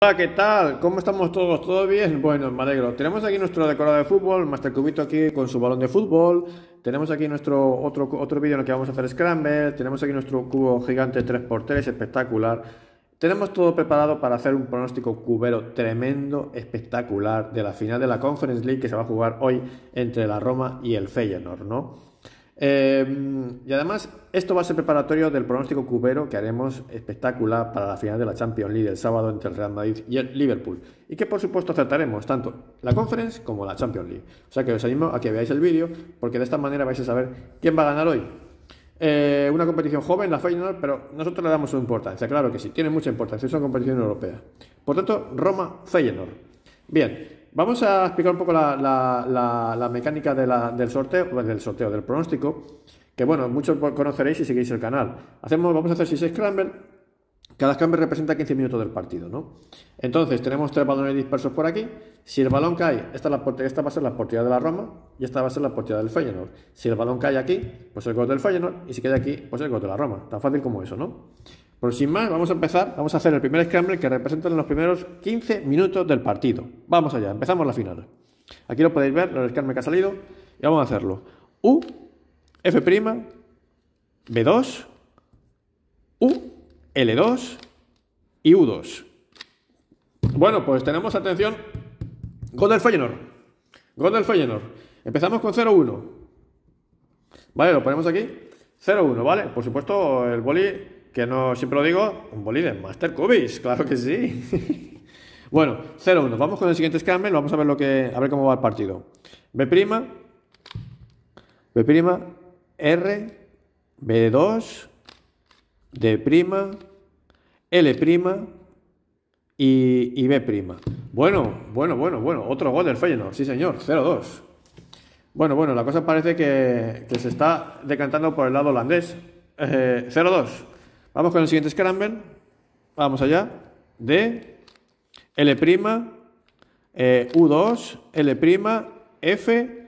Hola, ¿qué tal? ¿Cómo estamos todos? ¿Todo bien? Bueno, me alegro. Tenemos aquí nuestro decorado de fútbol, Master Cubito aquí con su balón de fútbol. Tenemos aquí nuestro otro, otro vídeo en el que vamos a hacer Scramble. Tenemos aquí nuestro cubo gigante 3x3, espectacular. Tenemos todo preparado para hacer un pronóstico cubero tremendo, espectacular, de la final de la Conference League que se va a jugar hoy entre la Roma y el Feyenoord, ¿no? Em, y además, esto va a ser preparatorio del pronóstico cubero que haremos espectacular para la final de la Champions League el sábado entre el Real Madrid y el Liverpool. Y que por supuesto trataremos tanto la Conference como la Champions League. O sea que os animo a que veáis el vídeo porque de esta manera vais a saber quién va a ganar hoy. Eh, una competición joven, la Feyenoord, pero nosotros le damos su importancia, claro que sí, tiene mucha importancia, es una competición europea. Por tanto, Roma-Feyenoord. Bien, vamos a explicar un poco la, mecánica del sorteo, pues, del sorteo, del pronóstico, que bueno, muchos pues, conoceréis si seguís el canal. Hacemos, vamos a hacer 6 scrambles, cada scramble representa 15 minutos del partido, ¿no? Entonces, tenemos tres balones dispersos por aquí. Si el balón cae, esta, la esta va a ser la portería de la Roma y esta va a ser la portería del Feyenoord. Si el balón cae aquí, pues el gol del Feyenoord y si queda aquí, pues el gol de la Roma. Tan fácil como eso, ¿no? Pero sin más, vamos a empezar, vamos a hacer el primer scramble que representa los primeros 15 minutos del partido. Vamos allá, empezamos la final. Aquí lo podéis ver, el scramble que ha salido, y vamos a hacerlo. U, F', B2, U, L2 y U2. Bueno, pues tenemos atención. Gol del Feyenoord. Gol del Feyenoord. Empezamos con 0-1. Vale, lo ponemos aquí. 0-1, ¿vale? Por supuesto, el boli que no siempre lo digo, un bolide Master Cubis, claro que sí. bueno, 0-1, vamos con el siguiente scramble, vamos a ver, lo que, a ver cómo va el partido. B', B', R, B2, D', L', y, y, B'. Bueno, bueno, bueno, bueno. Otro gol del Feyenoord, sí señor, 0-2. Bueno, bueno, la cosa parece que, que, se está decantando por el lado holandés. Eh, 0-2. Vamos con el siguiente Scramble. Vamos allá. D, L', eh, U2, L', F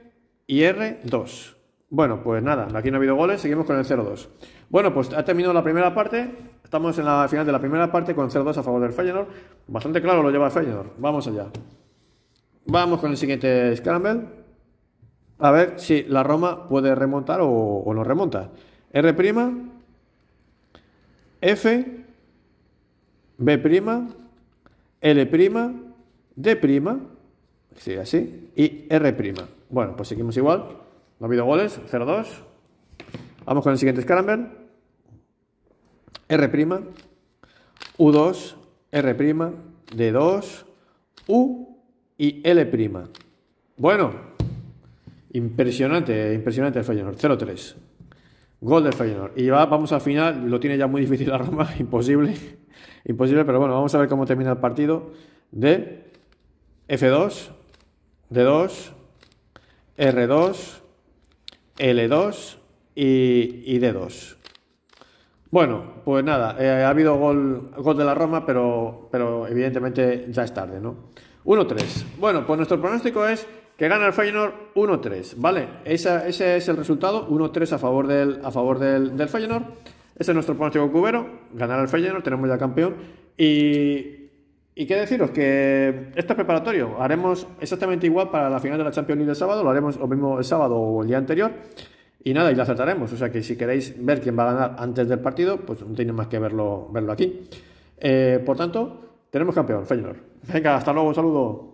y R2. Bueno, pues nada, aquí no ha habido goles, seguimos con el 0-2. Bueno, pues ha terminado la primera parte, estamos en la final de la primera parte con 0-2 a favor del Feyenoord. Bastante claro lo lleva el Feyenoord, vamos allá. Vamos con el siguiente Scramble. A ver si la Roma puede remontar o, o no remonta. R', F, B', L', D', sí, así, y R'. Bueno, pues seguimos igual. No ha habido goles, 0-2. Vamos con el siguiente Scramble. R', U2, R', D2, U y L'. Bueno, impresionante, impresionante el fallo, 0-3. Gol del Feyenoord. Y vamos al final, lo tiene ya muy difícil la Roma, imposible, imposible, pero bueno, vamos a ver cómo termina el partido de F2, D2, R2, L2 y, y D2. Bueno, pues nada, eh, ha habido gol, gol de la Roma, pero, pero evidentemente ya es tarde, ¿no? 1-3. Bueno, pues nuestro pronóstico es que gana el Feyenoord 1-3, ¿vale? Ese, es el resultado, 1-3 a favor del, a favor del, Feyenoord. Ese es nuestro pronóstico cubero, ganar el Feyenoord, tenemos ya campeón. Y, qué deciros, que esto es preparatorio, haremos exactamente igual para la final de la Champions League del sábado, lo haremos mismo el sábado o el día anterior. Y nada, y la acertaremos. O sea que si queréis ver quién va a ganar antes del partido, pues no tiene más que verlo, verlo aquí. Eh, por tanto, tenemos campeón, Feyenoord. Venga, hasta luego, un saludo.